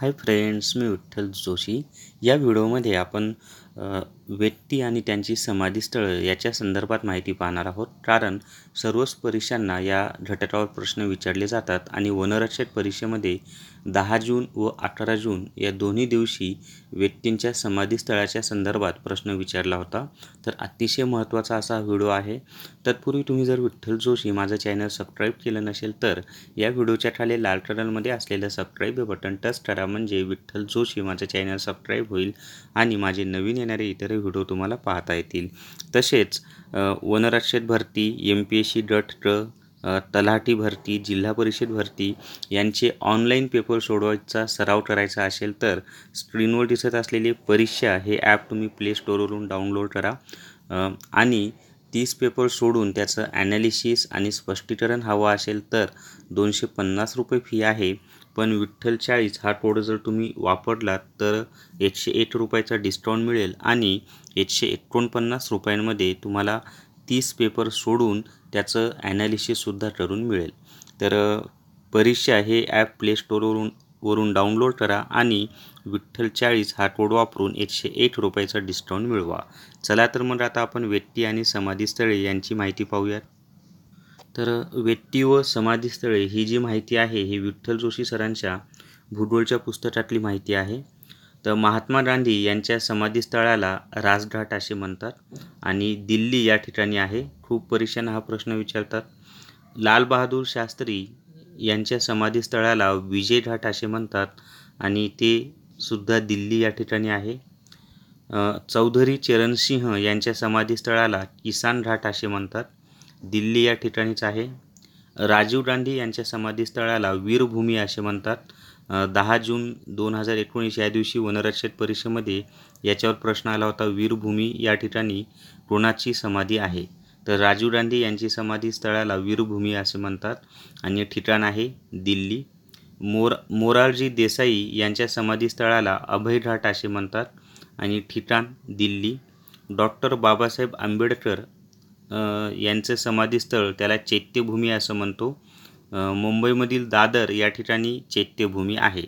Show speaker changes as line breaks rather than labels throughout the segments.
हाय friends मी विठ्ठल जोशी या व्हिडिओमध्ये आपण व्यक्ती आणि त्यांची समाधीस्थळं याच्या संदर्भात माहिती पाहणार आहोत कारण सर्वच परीक्षांना या घटकावर प्रश्न विचारले जातात आणि वनरक्षक परीक्षेमध्ये दहा जून व अठरा जून या दोन्ही दिवशी व्यक्तींच्या समाधीस्थळाच्या संदर्भात प्रश्न विचारला होता तर अतिशय महत्त्वाचा असा व्हिडिओ आहे तत्पूर्वी तुम्ही जर विठ्ठल जोशी माझं चॅनल सबस्क्राईब केलं नसेल तर या व्हिडिओच्या खाली लाल कलरमध्ये असलेलं सबस्क्राईब हे बटन टच करा म्हणजे विठ्ठल जोशी माझं चॅनल सबस्क्राईब होईल आणि माझे नवीन येणारे इतर व्हिडिओ तुम्हाला पाहता येतील तसेच वनरक्षेत भरती एम पी एस सी डट ट तलाठी भरती जिल्हा परिषद भरती यांचे ऑनलाईन पेपर सोडवायचा सराव करायचा असेल तर स्क्रीनवर दिसत असलेली परीक्षा हे ॲप तुम्ही प्ले स्टोअरवरून डाउनलोड करा आणि तीस पेपर सोडून त्याचं ॲनालिसिस आणि स्पष्टीकरण हवं असेल तर दोनशे पन्नास रुपये फी आहे पण विठ्ठल चाळीस हा कोड जर तुम्ही वापरलात तर एकशे एक रुपयाचा डिस्काउंट मिळेल आणि एकशे एकोणपन्नास रुपयांमध्ये तुम्हाला तीस पेपर सोडून त्याचं ॲनालिसिससुद्धा करून मिळेल तर परीक्षा हे ॲप प्ले स्टोरवरून वरून डाउनलोड करा आणि विठ्ठल चाळीस हा कोड वापरून एकशे एक रुपयाचा डिस्काउंट मिळवा चला तर मग आता आपण व्यक्ती आणि समाधीस्थळे स्थळे यांची माहिती पाहूयात तर व्यक्ती व समाधीस्थळे ही जी माहिती आहे ही विठ्ठल जोशी सरांच्या भूगोलच्या पुस्तकातली माहिती आहे तर महात्मा गांधी यांच्या समाधीस्थळाला राजघाट असे म्हणतात आणि दिल्ली या ठिकाणी आहे खूप परीक्षण हा प्रश्न विचारतात लालबहादूर शास्त्री यांच्या समाधीस्थळाला घाट असे म्हणतात आणि ते सुद्धा दिल्ली या ठिकाणी आहे चौधरी चरणसिंह यांच्या समाधीस्थळाला किसान घाट असे म्हणतात दिल्ली या ठिकाणीच आहे राजीव गांधी यांच्या समाधीस्थळाला वीरभूमी असे म्हणतात दहा जून दोन हजार एकोणीस या दिवशी वनरक्षक परिषदेमध्ये याच्यावर प्रश्न आला होता वीरभूमी या ठिकाणी कोणाची समाधी आहे तर राजीव गांधी यांची समाधी स्थळाला वीरभूमी असे म्हणतात आणि ठिकाण आहे दिल्ली मोर मोरारजी देसाई यांच्या समाधीस्थळाला अभयघाट असे म्हणतात आणि ठिकाण दिल्ली डॉक्टर बाबासाहेब आंबेडकर यांचं समाधीस्थळ त्याला चैत्यभूमी असं म्हणतो मुंबईमधील दादर या ठिकाणी चैत्यभूमी आहे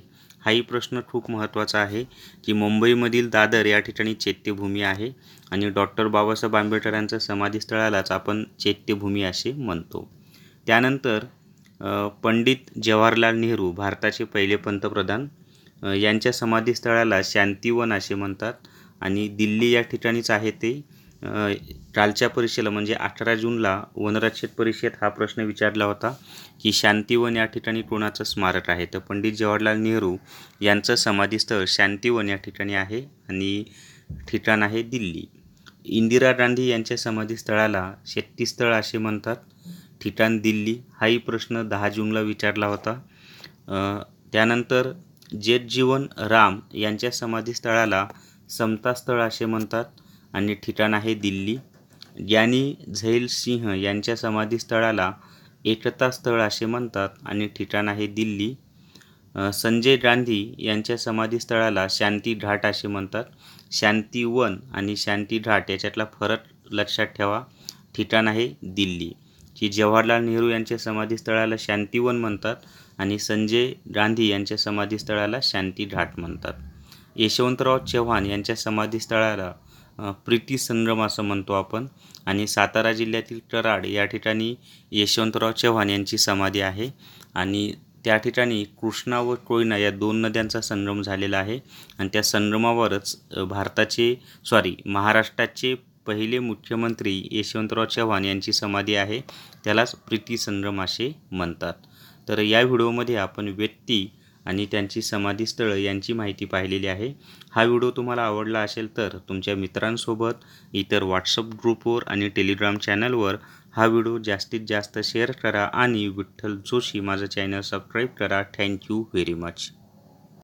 हाही प्रश्न खूप महत्त्वाचा आहे की मुंबईमधील दादर या ठिकाणी चैत्यभूमी आहे आणि डॉक्टर बाबासाहेब आंबेडकरांचं समाधीस्थळालाच आपण चैत्यभूमी असे म्हणतो त्यानंतर पंडित जवाहरलाल नेहरू भारताचे पहिले पंतप्रधान यांच्या समाधीस्थळाला शांतिवन असे म्हणतात आणि दिल्ली या ठिकाणीच आहे ते कालच्या परीक्षेला म्हणजे अठरा जूनला वनरक्षक परीक्षेत हा प्रश्न विचारला होता की शांतीवन या ठिकाणी कोणाचं स्मारक आहे तर पंडित जवाहरलाल नेहरू यांचं समाधीस्थळ शांतीवन या ठिकाणी आहे आणि ठिकाण आहे दिल्ली इंदिरा गांधी यांच्या समाधीस्थळाला शेतीस्थळ असे म्हणतात ठिकाण दिल्ली हाही प्रश्न दहा जूनला विचारला होता त्यानंतर जीवन राम यांच्या समाधीस्थळाला समतास्थळ असे म्हणतात आणि ठिकाण आहे दिल्ली ज्ञानी झैल सिंह यांच्या समाधीस्थळाला एकता स्थळ असे म्हणतात आणि ठिकाण आहे दिल्ली संजय गांधी यांच्या समाधीस्थळाला शांती घाट असे म्हणतात शांतीवन आणि शांती घाट याच्यातला फरक लक्षात ठेवा ठिकाण आहे दिल्ली की जवाहरलाल नेहरू यांच्या समाधीस्थळाला शांतीवन म्हणतात आणि संजय गांधी यांच्या समाधीस्थळाला शांती घाट म्हणतात यशवंतराव चव्हाण यांच्या समाधीस्थळाला प्रीती संगम असं म्हणतो आपण आणि सातारा जिल्ह्यातील कराड या ठिकाणी यशवंतराव चव्हाण यांची समाधी आहे आणि त्या ठिकाणी कृष्णा व कोयना या दोन नद्यांचा संगम झालेला आहे आणि त्या संगमावरच भारताचे सॉरी महाराष्ट्राचे पहिले मुख्यमंत्री यशवंतराव चव्हाण यांची समाधी आहे त्यालाच प्रीती संगम असे म्हणतात तर या व्हिडिओमध्ये आपण व्यक्ती आणि त्यांची समाधीस्थळं यांची माहिती पाहिलेली आहे हा व्हिडिओ तुम्हाला आवडला असेल तर तुमच्या मित्रांसोबत इतर व्हॉट्सअप ग्रुपवर आणि टेलिग्राम चॅनलवर हा व्हिडिओ जास्तीत जास्त शेअर करा आणि विठ्ठल जोशी माझं चॅनल सबस्क्राईब करा थँक्यू व्हेरी मच